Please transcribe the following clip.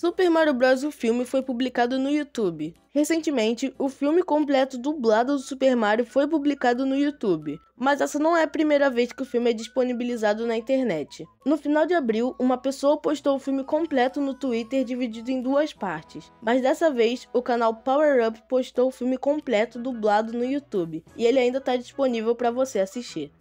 Super Mario Bros. o filme foi publicado no YouTube. Recentemente, o filme completo dublado do Super Mario foi publicado no YouTube, mas essa não é a primeira vez que o filme é disponibilizado na internet. No final de abril, uma pessoa postou o filme completo no Twitter dividido em duas partes, mas dessa vez o canal Power Up postou o filme completo dublado no YouTube e ele ainda está disponível para você assistir.